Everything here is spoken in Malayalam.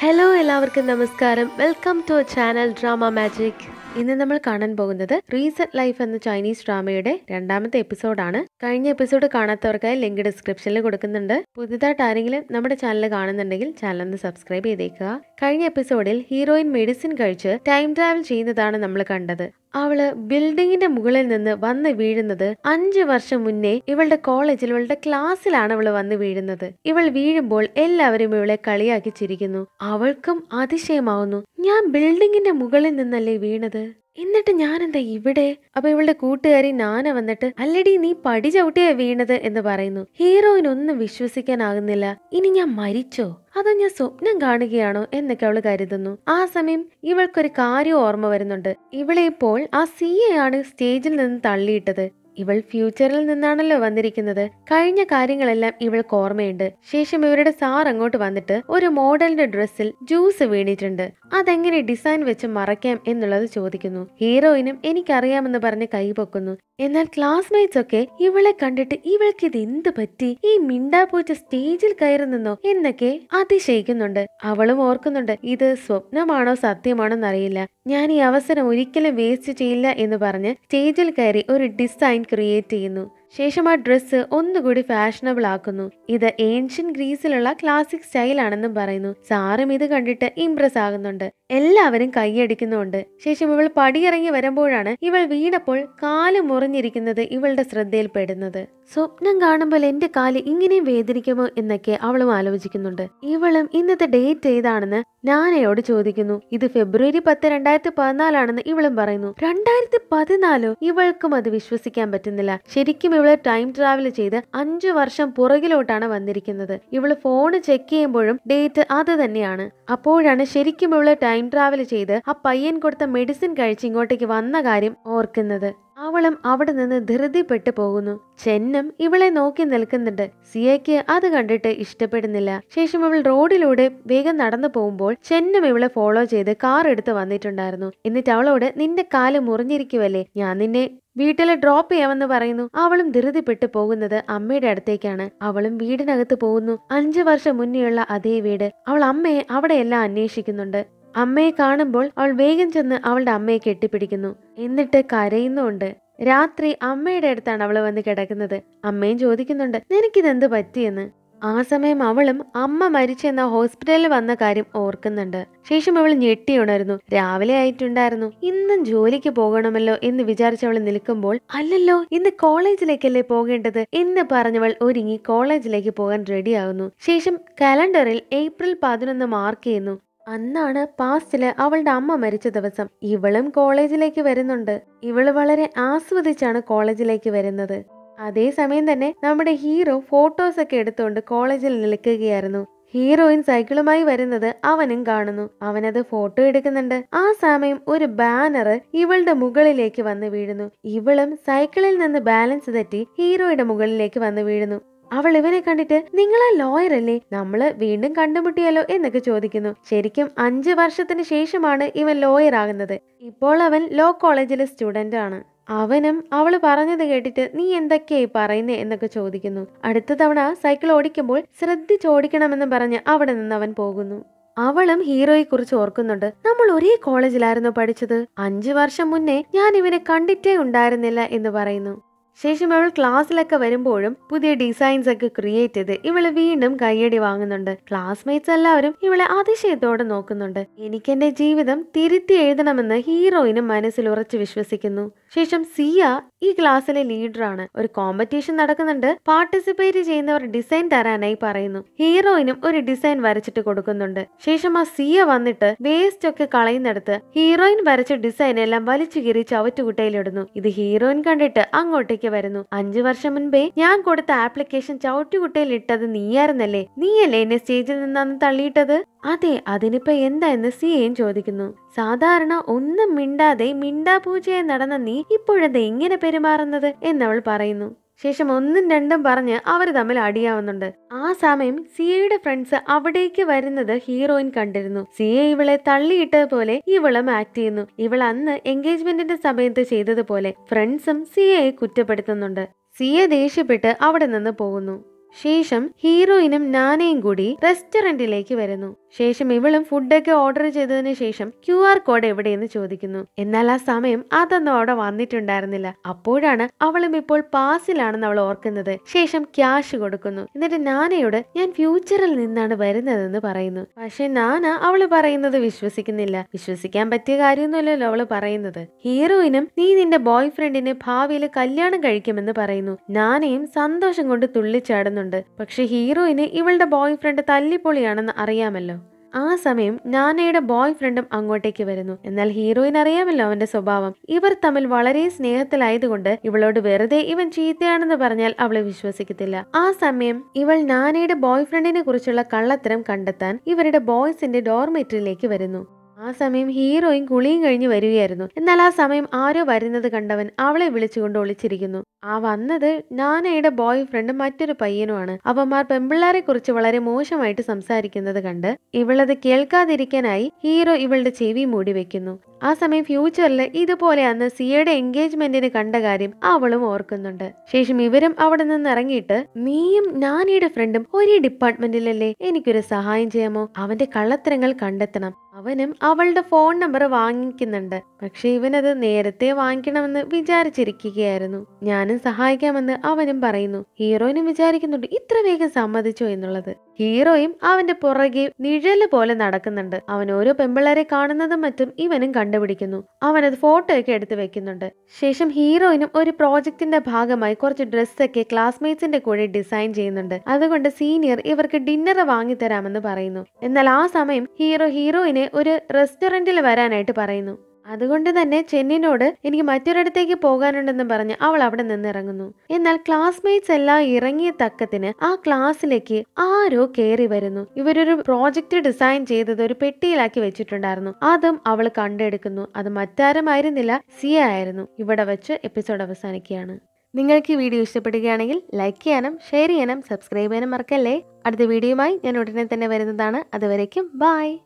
ഹലോ എല്ലാവർക്കും നമസ്കാരം welcome to channel drama magic ഇന്ന് നമ്മൾ കാണാൻ പോകുന്നത് റീസെറ്റ് ലൈഫ് എന്ന ചൈനീസ് ഡ്രാമയുടെ രണ്ടാമത്തെ എപ്പിസോഡാണ് കഴിഞ്ഞ എപ്പിസോഡ് കാണാത്തവർക്കായി ലിങ്ക് ഡിസ്ക്രിപ്ഷനിൽ കൊടുക്കുന്നുണ്ട് പുതുതായിട്ട് ആരെങ്കിലും നമ്മുടെ ചാനൽ കാണുന്നുണ്ടെങ്കിൽ ചാനൽ ഒന്ന് സബ്സ്ക്രൈബ് ചെയ്തേക്കുക കഴിഞ്ഞ എപ്പിസോഡിൽ ഹീറോയിൻ മെഡിസിൻ കഴിച്ച് ടൈം ട്രാവൽ ചെയ്യുന്നതാണ് നമ്മൾ കണ്ടത് അവള് ബിൽഡിങ്ങിന്റെ മുകളിൽ നിന്ന് വന്ന് വീഴുന്നത് അഞ്ചു വർഷം മുന്നേ ഇവളുടെ കോളേജിൽ ഇവളുടെ ക്ലാസ്സിലാണ് അവള് വന്ന് വീഴുന്നത് ഇവൾ വീഴുമ്പോൾ എല്ലാവരും ഇവളെ കളിയാക്കി ചിരിക്കുന്നു അവൾക്കും അതിശയമാവുന്നു ഞാൻ ബിൽഡിങ്ങിന്റെ മുകളിൽ നിന്നല്ലേ വീണത് എന്നിട്ട് ഞാനെന്താ ഇവിടെ അപ്പൊ ഇവളുടെ കൂട്ടുകാരി നാന വന്നിട്ട് അല്ലടി നീ പടി ചവിട്ടിയാ വീണത് എന്ന് പറയുന്നു ഹീറോയിനൊന്നും വിശ്വസിക്കാനാകുന്നില്ല ഇനി ഞാൻ മരിച്ചോ അതോ ഞാൻ സ്വപ്നം കാണുകയാണോ എന്നൊക്കെ അവൾ കരുതുന്നു ആ സമയം ഇവൾക്കൊരു കാര്യം ഓർമ്മ വരുന്നുണ്ട് ഇവളെ ഇപ്പോൾ ആ സി ആണ് സ്റ്റേജിൽ നിന്ന് തള്ളിയിട്ടത് ഇവൾ ഫ്യൂച്ചറിൽ നിന്നാണല്ലോ വന്നിരിക്കുന്നത് കഴിഞ്ഞ കാര്യങ്ങളെല്ലാം ഇവൾക്ക് ഓർമ്മയുണ്ട് ശേഷം ഇവരുടെ സാർ അങ്ങോട്ട് വന്നിട്ട് ഒരു മോഡലിന്റെ ഡ്രസ്സിൽ ജ്യൂസ് വീണിട്ടുണ്ട് അതെങ്ങനെ ഡിസൈൻ വെച്ച് മറയ്ക്കാം എന്നുള്ളത് ചോദിക്കുന്നു ഹീറോയിനും എനിക്കറിയാമെന്ന് പറഞ്ഞ് കൈപൊക്കുന്നു എന്നാൽ ക്ലാസ്മേറ്റ്സ് ഒക്കെ ഇവളെ കണ്ടിട്ട് ഇവൾക്ക് ഇത് എന്ത് പറ്റി ഈ മിണ്ടാപൂച്ച സ്റ്റേജിൽ കയറി നിന്നോ എന്നൊക്കെ അതിശയിക്കുന്നുണ്ട് അവളും ഓർക്കുന്നുണ്ട് ഇത് സ്വപ്നമാണോ സത്യമാണോ എന്നറിയില്ല ഞാൻ ഈ അവസരം ഒരിക്കലും വേസ്റ്റ് ചെയ്യില്ല എന്ന് പറഞ്ഞ് സ്റ്റേജിൽ കയറി ഒരു ഡിസൈൻ ക്രിയേറ്റ് ചെയ്യുന്നു ശേഷം ആ ഡ്രസ്സ് ഒന്നുകൂടി ഫാഷനബിൾ ആക്കുന്നു ഇത് ഏൻഷ്യൻ ഗ്രീസിലുള്ള ക്ലാസിക് സ്റ്റൈൽ ആണെന്നും പറയുന്നു സാറും ഇത് കണ്ടിട്ട് ഇംപ്രസ് ആകുന്നുണ്ട് എല്ലാവരും കൈയടിക്കുന്നുണ്ട് ശേഷം ഇവൾ പടിയിറങ്ങി വരുമ്പോഴാണ് ഇവൾ വീണപ്പോൾ കാല് മുറിഞ്ഞിരിക്കുന്നത് ഇവളുടെ ശ്രദ്ധയിൽപ്പെടുന്നത് സ്വപ്നം കാണുമ്പോൾ എന്റെ കാല് ഇങ്ങനെയും വേദനിക്കുമോ എന്നൊക്കെ അവളും ആലോചിക്കുന്നുണ്ട് ഇവളും ഇന്നത്തെ ഡേറ്റ് ഏതാണെന്ന് ഞാനയോട് ചോദിക്കുന്നു ഇത് ഫെബ്രുവരി പത്ത് രണ്ടായിരത്തി പതിനാലാണെന്ന് ഇവളും പറയുന്നു രണ്ടായിരത്തി പതിനാലോ ഇവൾക്കും അത് വിശ്വസിക്കാൻ പറ്റുന്നില്ല ശരിക്കും ഇവള് ടൈം ട്രാവൽ ചെയ്ത് അഞ്ചു വർഷം പുറകിലോട്ടാണ് വന്നിരിക്കുന്നത് ഇവള് ഫോൺ ചെക്ക് ചെയ്യുമ്പോഴും ഡേറ്റ് അത് തന്നെയാണ് അപ്പോഴാണ് ശരിക്കും ഇവള് ടൈം ട്രാവൽ ചെയ്ത് ആ പയ്യൻ കൊടുത്ത മെഡിസിൻ കഴിച്ച് ഇങ്ങോട്ടേക്ക് വന്ന കാര്യം ഓർക്കുന്നത് അവളും അവിടെ നിന്ന് ധൃതിപ്പെട്ടു പോകുന്നു ചെന്നം ഇവളെ നോക്കി നിൽക്കുന്നുണ്ട് സിയയ്ക്ക് അത് കണ്ടിട്ട് ഇഷ്ടപ്പെടുന്നില്ല ശേഷം അവൾ റോഡിലൂടെ വേഗം നടന്നു പോകുമ്പോൾ ചെന്നം ഇവളെ ഫോളോ ചെയ്ത് കാർ എടുത്ത് വന്നിട്ടുണ്ടായിരുന്നു എന്നിട്ട് അവളോട് നിന്റെ കാല് മുറിഞ്ഞിരിക്കുവല്ലേ ഞാൻ നിന്നെ വീട്ടിൽ ഡ്രോപ്പ് ചെയ്യാമെന്ന് പറയുന്നു അവളും ധൃതിപ്പെട്ടു പോകുന്നത് അമ്മയുടെ അടുത്തേക്കാണ് അവളും വീടിനകത്ത് പോകുന്നു അഞ്ചു വർഷം മുന്നേയുള്ള അതേ വീട് അവൾ അമ്മയെ അവിടെയെല്ലാം അന്വേഷിക്കുന്നുണ്ട് അമ്മയെ കാണുമ്പോൾ അവൾ വേഗം ചെന്ന് അവളുടെ അമ്മയെ കെട്ടിപ്പിടിക്കുന്നു എന്നിട്ട് കരയുന്നുണ്ട് രാത്രി അമ്മയുടെ അടുത്താണ് അവൾ വന്ന് കിടക്കുന്നത് അമ്മയും ചോദിക്കുന്നുണ്ട് നിനക്കിതെന്ത് പറ്റിയെന്ന് ആ സമയം അവളും അമ്മ മരിച്ചെന്ന ഹോസ്പിറ്റലിൽ വന്ന കാര്യം ഓർക്കുന്നുണ്ട് ശേഷം അവൾ ഉണരുന്നു രാവിലെ ആയിട്ടുണ്ടായിരുന്നു ഇന്നും ജോലിക്ക് പോകണമല്ലോ എന്ന് വിചാരിച്ചവൾ നിൽക്കുമ്പോൾ അല്ലല്ലോ ഇന്ന് കോളേജിലേക്കല്ലേ പോകേണ്ടത് എന്ന് പറഞ്ഞവൾ ഒരുങ്ങി കോളേജിലേക്ക് പോകാൻ റെഡിയാകുന്നു ശേഷം കലണ്ടറിൽ ഏപ്രിൽ പതിനൊന്ന് മാർക്ക് ചെയ്യുന്നു അന്നാണ് പാസ്റ്റില് അവളുടെ അമ്മ മരിച്ച ദിവസം ഇവളും കോളേജിലേക്ക് വരുന്നുണ്ട് ഇവള് വളരെ ആസ്വദിച്ചാണ് കോളേജിലേക്ക് വരുന്നത് അതേസമയം തന്നെ നമ്മുടെ ഹീറോ ഫോട്ടോസ് ഒക്കെ എടുത്തുകൊണ്ട് കോളേജിൽ നിൽക്കുകയായിരുന്നു ഹീറോയിൻ സൈക്കിളുമായി വരുന്നത് അവനും കാണുന്നു അവനത് ഫോട്ടോ എടുക്കുന്നുണ്ട് ആ സമയം ഒരു ബാനർ ഇവളുടെ മുകളിലേക്ക് വന്ന് വീഴുന്നു ഇവളും സൈക്കിളിൽ നിന്ന് ബാലൻസ് തെറ്റി ഹീറോയുടെ മുകളിലേക്ക് വന്ന് വീഴുന്നു അവൾ ഇവനെ കണ്ടിട്ട് നിങ്ങളെ ലോയർ അല്ലേ നമ്മള് വീണ്ടും കണ്ടുമുട്ടിയാലോ എന്നൊക്കെ ചോദിക്കുന്നു ശരിക്കും അഞ്ച് വർഷത്തിന് ശേഷമാണ് ഇവൻ ലോയർ ആകുന്നത് ഇപ്പോൾ അവൻ ലോ കോളേജിലെ സ്റ്റുഡൻ്റ് ആണ് അവനും അവൾ പറഞ്ഞത് കേട്ടിട്ട് നീ എന്തൊക്കെയായി പറയുന്നേ എന്നൊക്കെ ചോദിക്കുന്നു അടുത്ത തവണ സൈക്കിൾ ഓടിക്കുമ്പോൾ ശ്രദ്ധിച്ചോടിക്കണമെന്ന് പറഞ്ഞ് അവിടെ നിന്ന് അവൻ പോകുന്നു അവളും ഹീറോയെ കുറിച്ച് ഓർക്കുന്നുണ്ട് നമ്മൾ ഒരേ കോളേജിലായിരുന്നു പഠിച്ചത് അഞ്ചു വർഷം മുന്നേ ഞാൻ ഇവനെ കണ്ടിട്ടേ ഉണ്ടായിരുന്നില്ല എന്ന് പറയുന്നു ശേഷം അവൾ ക്ലാസ്സിലൊക്കെ വരുമ്പോഴും പുതിയ ഡിസൈൻസ് ഒക്കെ ക്രിയേറ്റ് ചെയ്ത് ഇവള് വീണ്ടും കയ്യടി വാങ്ങുന്നുണ്ട് ക്ലാസ്മേറ്റ്സ് എല്ലാവരും ഇവളെ അതിശയത്തോടെ നോക്കുന്നുണ്ട് എന്റെ ജീവിതം തിരുത്തി എഴുതണമെന്ന് ഹീറോയിന് മനസ്സിൽ ഉറച്ചു വിശ്വസിക്കുന്നു ശേഷം സിയ ഈ ക്ലാസ്സിലെ ലീഡറാണ് ഒരു കോമ്പറ്റീഷൻ നടക്കുന്നുണ്ട് പാർട്ടിസിപ്പേറ്റ് ചെയ്യുന്നവർ ഡിസൈൻ തരാനായി പറയുന്നു ഹീറോയിനും ഒരു ഡിസൈൻ വരച്ചിട്ട് കൊടുക്കുന്നുണ്ട് ശേഷം ആ സിയ വന്നിട്ട് വേസ്റ്റ് ഒക്കെ കളയുന്നിടത്ത് ഹീറോയിൻ വരച്ച ഡിസൈൻ എല്ലാം വലിച്ചു കീറി ചവറ്റുകുട്ടയിലിടുന്നു ഇത് ഹീറോയിൻ കണ്ടിട്ട് അങ്ങോട്ടേക്ക് ഓർമ്മയ്ക്ക് വരുന്നു അഞ്ചു വർഷം മുൻപേ ഞാൻ കൊടുത്ത ആപ്ലിക്കേഷൻ ചവിട്ടുകുട്ടയിൽ ഇട്ടത് നീയായിരുന്നല്ലേ നീയല്ലേ എന്നെ സ്റ്റേജിൽ നിന്നാണ് തള്ളിയിട്ടത് അതെ അതിനിപ്പോ എന്താ എന്ന് സിയേൻ ചോദിക്കുന്നു സാധാരണ ഒന്നും മിണ്ടാതെ മിണ്ടാപൂജയായി നടന്ന നീ ഇപ്പോഴെന്താ ഇങ്ങനെ പെരുമാറുന്നത് എന്നവൾ പറയുന്നു ശേഷം ഒന്നും രണ്ടും പറഞ്ഞ് അവർ തമ്മിൽ അടിയാവുന്നുണ്ട് ആ സമയം സിയയുടെ ഫ്രണ്ട്സ് അവിടേക്ക് വരുന്നത് ഹീറോയിൻ കണ്ടിരുന്നു സിയെ ഇവളെ തള്ളിയിട്ടത് പോലെ ഇവളും ആക്ട് ചെയ്യുന്നു ഇവൾ അന്ന് എൻഗേജ്മെന്റിന്റെ സമയത്ത് ചെയ്തതുപോലെ ഫ്രണ്ട്സും സിയയെ കുറ്റപ്പെടുത്തുന്നുണ്ട് സിയെ ദേഷ്യപ്പെട്ട് അവിടെ നിന്ന് പോകുന്നു ശേഷം ഹീറോയിനും നാനയും കൂടി റെസ്റ്റോറന്റിലേക്ക് വരുന്നു ശേഷം ഇവളും ഫുഡൊക്കെ ഓർഡർ ചെയ്തതിന് ശേഷം ക്യു ആർ കോഡ് എവിടെയെന്ന് ചോദിക്കുന്നു എന്നാൽ ആ സമയം അതൊന്നും അവിടെ വന്നിട്ടുണ്ടായിരുന്നില്ല അപ്പോഴാണ് അവളും ഇപ്പോൾ പാസിലാണെന്ന് അവൾ ഓർക്കുന്നത് ശേഷം ക്യാഷ് കൊടുക്കുന്നു എന്നിട്ട് നാനയോട് ഞാൻ ഫ്യൂച്ചറിൽ നിന്നാണ് വരുന്നതെന്ന് പറയുന്നു പക്ഷെ നാന അവള് പറയുന്നത് വിശ്വസിക്കുന്നില്ല വിശ്വസിക്കാൻ പറ്റിയ കാര്യമൊന്നുമല്ലല്ലോ അവള് പറയുന്നത് ഹീറോയിനും നീ നിന്റെ ബോയ് ഫ്രണ്ടിന് ഭാവിയിൽ കല്യാണം കഴിക്കുമെന്ന് പറയുന്നു നാനയും സന്തോഷം കൊണ്ട് തുള്ളിച്ചാടുന്നുണ്ട് പക്ഷെ ഹീറോയിന് ഇവളുടെ ബോയ് ഫ്രണ്ട് തല്ലിപ്പൊളിയാണെന്ന് അറിയാമല്ലോ ആ സമയം നാനയുടെ ബോയ് ഫ്രണ്ടും അങ്ങോട്ടേക്ക് വരുന്നു എന്നാൽ ഹീറോയിൻ അറിയാമല്ലോ അവന്റെ സ്വഭാവം ഇവർ തമ്മിൽ വളരെ സ്നേഹത്തിലായതുകൊണ്ട് ഇവളോട് വെറുതെ ഇവൻ ചീത്തയാണെന്ന് പറഞ്ഞാൽ അവളെ വിശ്വസിക്കത്തില്ല ആ സമയം ഇവൾ നാനയുടെ ബോയ് ഫ്രണ്ടിനെ കുറിച്ചുള്ള കള്ളത്തരം കണ്ടെത്താൻ ഇവരുടെ ബോയ്സിന്റെ ഡോർമെറ്ററിലേക്ക് വരുന്നു ആ സമയം ഹീറോയും കുളിയും കഴിഞ്ഞ് വരികയായിരുന്നു എന്നാൽ ആ സമയം ആരോ വരുന്നത് കണ്ടവൻ അവളെ വിളിച്ചുകൊണ്ട് ഒളിച്ചിരിക്കുന്നു ആ വന്നത് നാനയുടെ ബോയ് ഫ്രണ്ട് മറ്റൊരു പയ്യനുമാണ് അവന്മാർ പെമ്പിള്ളാരെ കുറിച്ച് വളരെ മോശമായിട്ട് സംസാരിക്കുന്നത് കണ്ട് ഇവളത് കേൾക്കാതിരിക്കാനായി ഹീറോ ഇവളുടെ ചെവി മൂടി വെക്കുന്നു ആ സമയം ഫ്യൂച്ചറിൽ ഇതുപോലെ അന്ന് സിയയുടെ എൻഗേജ്മെന്റിന് കണ്ട കാര്യം അവളും ഓർക്കുന്നുണ്ട് ശേഷം ഇവരും അവിടെ നിന്ന് ഇറങ്ങിയിട്ട് നീയും നാനിയുടെ ഫ്രണ്ടും ഒരേ ഡിപ്പാർട്ട്മെന്റിലല്ലേ എനിക്കൊരു സഹായം ചെയ്യാമോ അവന്റെ കള്ളത്തരങ്ങൾ കണ്ടെത്തണം അവനും അവളുടെ ഫോൺ നമ്പർ വാങ്ങിക്കുന്നുണ്ട് പക്ഷെ ഇവനത് നേരത്തെ വാങ്ങിക്കണമെന്ന് വിചാരിച്ചിരിക്കുകയായിരുന്നു ഞാനും സഹായിക്കാമെന്ന് അവനും പറയുന്നു ഹീറോയിനും വിചാരിക്കുന്നുണ്ട് ഇത്ര വേഗം സമ്മതിച്ചോ എന്നുള്ളത് ഹീറോയും അവന്റെ പുറകെ നിഴല് പോലെ നടക്കുന്നുണ്ട് അവൻ ഓരോ പെമ്പിളരെ കാണുന്നതും മറ്റും ഇവനും കണ്ടുപിടിക്കുന്നു അവനത് ഫോട്ടോയൊക്കെ എടുത്ത് വെക്കുന്നുണ്ട് ശേഷം ഹീറോയിനും ഒരു പ്രോജക്റ്റിന്റെ ഭാഗമായി കുറച്ച് ഡ്രസ്സൊക്കെ ക്ലാസ്മേറ്റ്സിന്റെ കൂടെ ഡിസൈൻ ചെയ്യുന്നുണ്ട് അതുകൊണ്ട് സീനിയർ ഇവർക്ക് ഡിന്നർ വാങ്ങിത്തരാമെന്ന് പറയുന്നു എന്നാൽ ആ സമയം ഹീറോ ഹീറോയിനെ ഒരു റെസ്റ്റോറന്റിൽ വരാനായിട്ട് പറയുന്നു അതുകൊണ്ട് തന്നെ ചെന്നിനോട് എനിക്ക് മറ്റൊരിടത്തേക്ക് പോകാനുണ്ടെന്ന് പറഞ്ഞ് അവൾ അവിടെ നിന്നിറങ്ങുന്നു എന്നാൽ ക്ലാസ്മേറ്റ്സ് എല്ലാം ഇറങ്ങിയ തക്കത്തിന് ആ ക്ലാസ്സിലേക്ക് ആരോ കയറി വരുന്നു ഇവരൊരു പ്രോജക്റ്റ് ഡിസൈൻ ചെയ്തത് ഒരു പെട്ടിയിലാക്കി വെച്ചിട്ടുണ്ടായിരുന്നു അതും അവൾ കണ്ടെടുക്കുന്നു അത് മറ്റാരുമായിരുന്നില്ല സിയ ആയിരുന്നു ഇവിടെ വെച്ച് എപ്പിസോഡ് അവസാനിക്കുകയാണ് നിങ്ങൾക്ക് ഈ വീഡിയോ ഇഷ്ടപ്പെടുകയാണെങ്കിൽ ലൈക്ക് ചെയ്യാനും ഷെയർ ചെയ്യാനും സബ്സ്ക്രൈബ് ചെയ്യാനും മറക്കല്ലേ അടുത്ത വീഡിയോയുമായി ഞാൻ ഉടനെ തന്നെ വരുന്നതാണ് അതുവരേക്കും ബായ്